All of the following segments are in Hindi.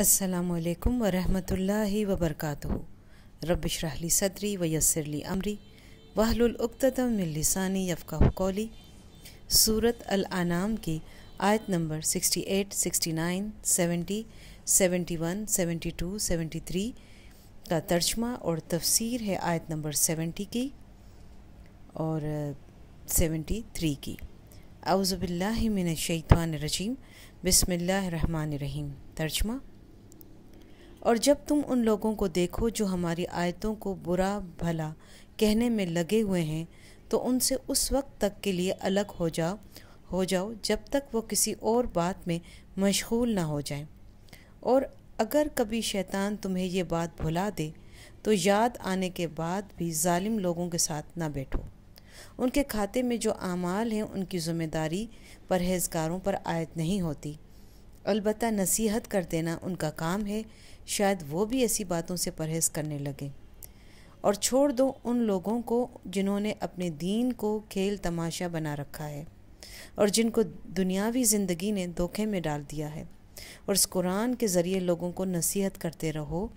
असलकम वरहि वबरक रबशरहली सदरी वयसरली अमरी वाहलतमिलसानी यफ़ा कौली सूरत अल-आनाम की आयत नंबर 68, 69, 70, 71, 72, 73 का तर्जमा और तफसीर है आयत नंबर 70 की और 73 uh, की अउज़बिल्लिमिनशैतवान रजीम बसमिल्लर रहीम तर्जमा और जब तुम उन लोगों को देखो जो हमारी आयतों को बुरा भला कहने में लगे हुए हैं तो उनसे उस वक्त तक के लिए अलग हो जाओ हो जाओ जब तक वो किसी और बात में मशगूल ना हो जाए और अगर कभी शैतान तुम्हें ये बात भुला दे तो याद आने के बाद भी जालिम लोगों के साथ ना बैठो उनके खाते में जो आमाल हैं उनकी ज़िम्मेदारी परहेजगारों पर आयत नहीं होती अलबत् नसीहत कर देना उनका काम है शायद वो भी ऐसी बातों से परहेज़ करने लगे और छोड़ दो उन लोगों को जिन्होंने अपने दीन को खेल तमाशा बना रखा है और जिनको दुनियावी ज़िंदगी ने धोखे में डाल दिया है और इस कुरान के ज़रिए लोगों को नसीहत करते रहो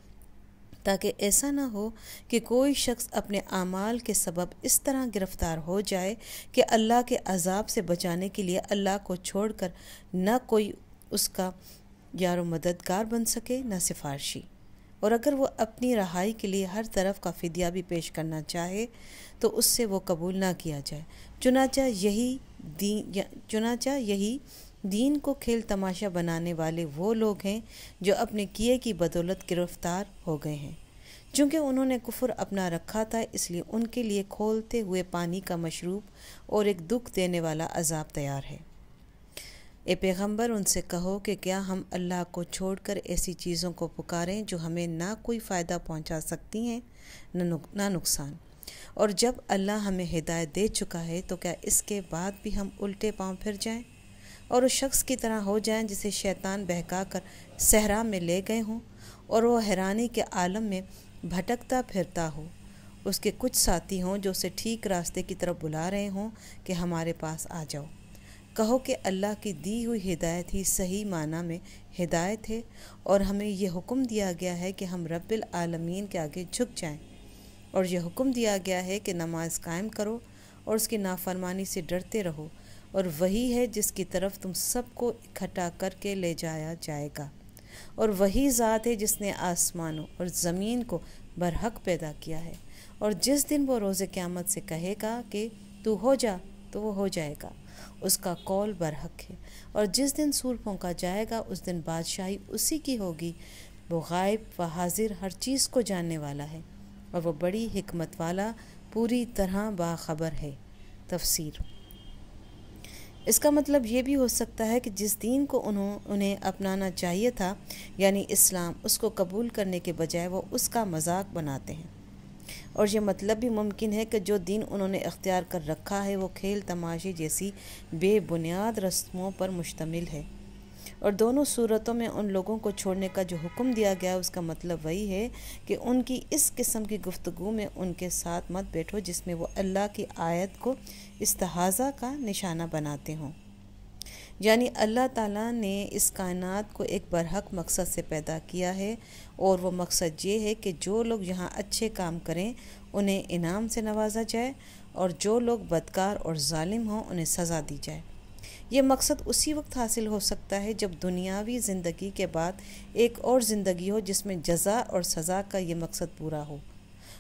ताकि ऐसा ना हो कि कोई शख्स अपने आमाल के सबब इस तरह गिरफ़्तार हो जाए कि अल्लाह के अजाब से बचाने के लिए अल्लाह को छोड़कर न कोई उसका यारो मददगार बन सके न सिफारशी और अगर वो अपनी रहाई के लिए हर तरफ का फदिया भी पेश करना चाहे तो उससे वो कबूल ना किया जाए चुनाचा यही दीन चुनाचा यही दीन को खेल तमाशा बनाने वाले वो लोग हैं जो अपने किए की बदौलत गिरफ्तार हो गए हैं चूँकि उन्होंने कुफर अपना रखा था इसलिए उनके लिए खोलते हुए पानी का मशरूब और एक दुख देने वाला अजाब तैयार है ए पैगम्बर उनसे कहो कि क्या हम अल्लाह को छोड़कर ऐसी चीज़ों को पुकारें जो हमें ना कोई फ़ायदा पहुंचा सकती हैं ना नुकसान और जब अल्लाह हमें हिदायत दे चुका है तो क्या इसके बाद भी हम उल्टे पाँव फिर जाएं और उस शख्स की तरह हो जाएं जिसे शैतान बहका कर सहरा में ले गए हों और वह हैरानी के आलम में भटकता फिरता हो उसके कुछ साथी हों जो उसे ठीक रास्ते की तरफ बुला रहे हों कि हमारे पास आ जाओ कहो कि अल्लाह की दी हुई हिदायत ही सही माना में हिदायत है और हमें यह हुक्म दिया गया है कि हम रब्बिल आलमीन के आगे झुक जाएं और यह हुक्म दिया गया है कि नमाज कायम करो और उसकी नाफरमानी से डरते रहो और वही है जिसकी तरफ तुम सबको इकट्ठा करके ले जाया जाएगा और वही ज़ात है जिसने आसमानों और ज़मीन को बरहक पैदा किया है और जिस दिन वो रोज़ क़्यामत से कहेगा कि तू हो जा तो वो हो जाएगा उसका कौल बरहक है और जिस दिन सूर फूका जाएगा उस दिन बादशाही उसी की होगी वो गायब व हाजिर हर चीज़ को जानने वाला है और वह बड़ी हमत वाला पूरी तरह बाखबर है तफसीर इसका मतलब ये भी हो सकता है कि जिस दीन को उन्हों उन्हें अपनाना चाहिए था यानी इस्लाम उसको कबूल करने के बजाय वो उसका मजाक बनाते हैं और यह मतलब भी मुमकिन है कि जो दिन उन्होंने अख्तियार कर रखा है वो खेल तमाशे जैसी बेबुनियाद रस्मों पर मुश्तमिल है और दोनों सूरतों में उन लोगों को छोड़ने का जो हुक्म दिया गया उसका मतलब वही है कि उनकी इस किस्म की गुफ्तु में उनके साथ मत बैठो जिसमें वो अल्लाह की आयत को इस्तहाज़ा का निशाना बनाते हों यानी अल्लाह ताला ने इस कायनात को एक बरहक मकसद से पैदा किया है और वो मकसद ये है कि जो लोग यहाँ अच्छे काम करें उन्हें इनाम से नवाजा जाए और जो लोग बदकार और ालिम हों उन्हें सज़ा दी जाए ये मकसद उसी वक्त हासिल हो सकता है जब दुनियावी ज़िंदगी के बाद एक और ज़िंदगी हो जिसमें जजा और सज़ा का ये मकसद पूरा हो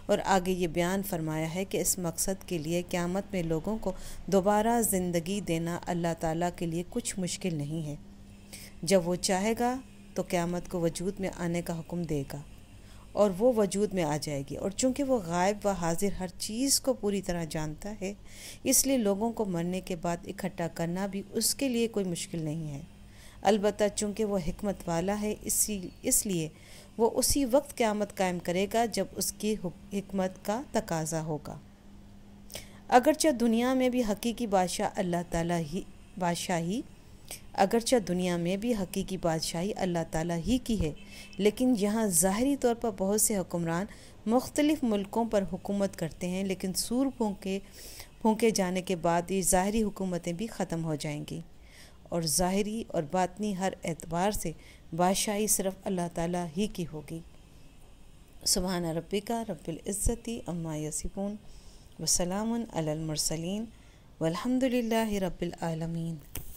और आगे ये बयान फरमाया है कि इस मकसद के लिए क़्यामत में लोगों को दोबारा ज़िंदगी देना अल्लाह ताला के लिए कुछ मुश्किल नहीं है जब वो चाहेगा तो क़्यामत को वजूद में आने का हुक्म देगा और वो वजूद में आ जाएगी और चूंकि वो गायब व हाजिर हर चीज़ को पूरी तरह जानता है इसलिए लोगों को मरने के बाद इकट्ठा करना भी उसके लिए कोई मुश्किल नहीं है अलबत् चूँकि वह हमत वाला है इसी इसलिए वो उसी वक्त क़्यामत कायम करेगा जब उसकी हमत का तकाजा होगा अगरचे दुनिया में भी हकीकी बादशाह अल्लाह ताला ही बादशाही अगरचे दुनिया में भी हकीकी बादशाही अल्लाह ताला ही की है लेकिन यहाँ ज़ाहरी तौर पर बहुत से हुक्मरान मुख्तलिफ़ मुल्कों पर हुकूमत करते हैं लेकिन सूर फूके फूके जाने के बाद ये ज़ाहरी हुकूमतें भी ख़त्म हो जाएंगी और ज़ाहरी और बातनी हर एतबार से बादशाही सिर्फ अल्लाह ताला ही की होगी सुबहाना रबिका रबिलज़्ज़ती अम्मा यसिपून वसलामन अलमरसलिन वलहमदिल्ला रबालमीन